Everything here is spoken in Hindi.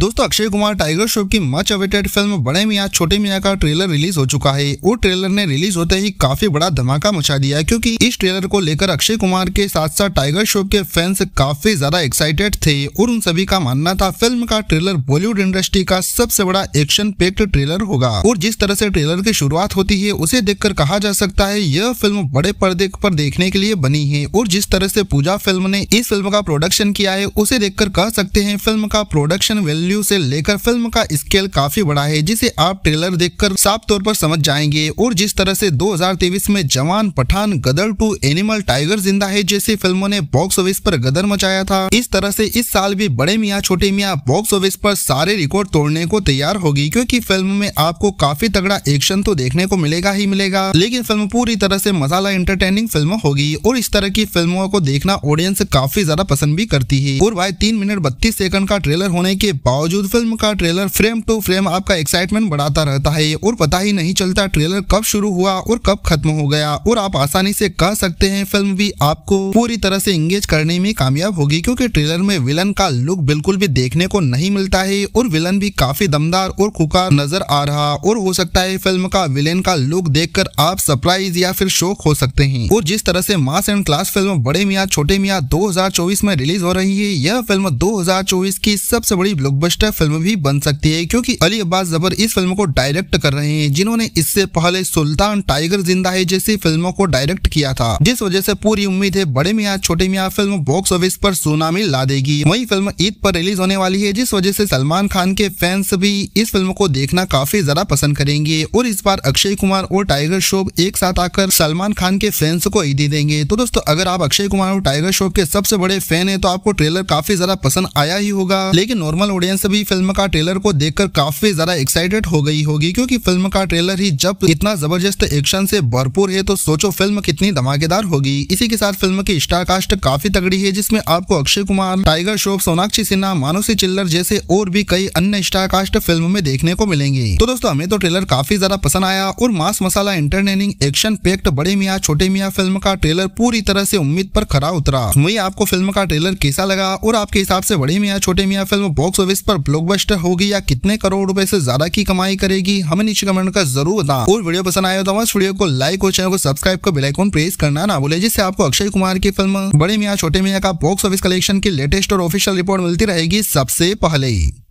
दोस्तों अक्षय कुमार टाइगर श्रॉफ की मच अवेटेड फिल्म बड़े मियाँ छोटे मियाँ का ट्रेलर रिलीज हो चुका है और ट्रेलर ने रिलीज होते ही काफी बड़ा धमाका मचा दिया है क्योंकि इस ट्रेलर को लेकर अक्षय कुमार के साथ साथ टाइगर श्रॉफ के फैंस काफी ज्यादा एक्साइटेड थे और उन सभी का मानना था फिल्म का ट्रेलर बॉलीवुड इंडस्ट्री का सबसे बड़ा एक्शन पेक्ड ट्रेलर होगा और जिस तरह से ट्रेलर की शुरुआत होती है उसे देख कहा जा सकता है यह फिल्म बड़े पर्दे पर देखने के लिए बनी है और जिस तरह से पूजा फिल्म ने इस फिल्म का प्रोडक्शन किया है उसे देख कह सकते हैं फिल्म का प्रोडक्शन वैल्यू से लेकर फिल्म का स्केल काफी बड़ा है जिसे आप ट्रेलर देखकर साफ तौर पर समझ जाएंगे और जिस तरह से 2023 में Jawan Pathaan Gadar two Animal Tiger Zinda Hai जैसी फिल्मों ने बॉक्स ऑफिस पर गदर मचाया था इस तरह से इस साल भी बड़े मियाँ छोटे मियाँ बॉक्स ऑफिस पर सारे रिकॉर्ड तोड़ने को तैयार होगी क्यूँकी फिल्म में आपको काफी तगड़ा एक्शन तो देखने को मिलेगा ही मिलेगा लेकिन फिल्म पूरी तरह से मसाला इंटरटेनिंग फिल्म होगी और इस तरह की फिल्मों को देखना ऑडियंस काफी ज्यादा पसंद भी करती है और भाई तीन मिनट बत्तीस सेकंड का ट्रेलर होने के बाद बावजूद फिल्म का ट्रेलर फ्रेम टू फ्रेम आपका एक्साइटमेंट बढ़ाता रहता है और पता ही नहीं चलता ट्रेलर कब शुरू हुआ और कब खत्म हो गया और आप आसानी से कह सकते हैं फिल्म भी आपको पूरी तरह से इंगेज करने में कामयाब होगी क्योंकि ट्रेलर में विलन का लुक बिल्कुल भी देखने को नहीं मिलता है और विलन भी काफी दमदार और खुकार नजर आ रहा और हो सकता है फिल्म का विलेन का लुक कर आप सरप्राइज या फिर शोक हो सकते हैं और जिस तरह से मास एंड क्लास फिल्म बड़े मियाँ छोटे मियाँ चौबीस में रिलीज हो रही है यह फिल्म चौबीस की सबसे बड़ी ब्लॉकबस्टर फिल्म भी बन सकती है क्योंकि अली अब्बास जबर इस फिल्म को डायरेक्ट कर रहे हैं जिन्होंने इससे पहले सुल्तान टाइगर जिंदा है जैसी फिल्मों को डायरेक्ट किया था जिस वजह से पूरी उम्मीद है बड़े Miyan Chote Miyan film box office पर सुनामी ला देगी वही फिल्म ईद पर रिलीज होने वाली है जिस वजह से सलमान खान के फैंस भी इस फिल्म को देखना काफी ज्यादा पसंद करेंगे और इस बार अक्षय कुमार और टाइगर श्रॉफ एक साथ आकर सलमान खान के फैंस को ईदी देंगे तो दोस्तों अगर आप अक्षय कुमार और टाइगर श्रॉफ के सबसे बड़े फैन है तो आपको ट्रेलर काफी ज्यादा पसंद आया ही होगा लेकिन नॉर्मल ऑडियंस भी फिल्म का ट्रेलर को देखकर काफी ज्यादा एक्साइटेड हो गई होगी क्योंकि फिल्म का ट्रेलर ही जब इतना जबरदस्त एक्शन से भरपूर है तो सोचो फिल्म कितनी धमाकेदार होगी इसी के साथ फिल्म की स्टार कास्ट काफी तगड़ी है जिसमें आपको अक्षय कुमार टाइगर श्रोफ सोनाक्षी सिन्हा मानुषी चिल्लर जैसे और भी कई अन्य स्टार कास्ट फिल्म में देखने को मिलेंगे तो दोस्तों हमें तो ट्रेलर काफी ज्यादा पसंद आया और मास मसाला एंटरटेनिंग एक्शन पेक्ट बड़े मियाँ छोटे मियाँ फिल्म का ट्रेलर पूरी तरह से उम्मीद पर खरा उतरा वही आपको फिल्म का ट्रेलर कैसा लगा और आपके हिसाब से बड़े Miyan Chote Miyan film box office इस पर ब्लॉकबस्टर होगी या कितने करोड़ रुपए से ज्यादा की कमाई करेगी हमें नीचे कमेंट कर जरूर बता और वीडियो पसंद आया तो इस वीडियो को लाइक और चैनल को सब्सक्राइब कर बेलाइकॉन प्रेस करना ना बोले जिससे आपको अक्षय कुमार की फिल्म बड़े मियाँ छोटे मियाँ का बॉक्स ऑफिस कलेक्शन की लेटेस्ट और ऑफिशियल रिपोर्ट मिलती रहेगी सबसे पहले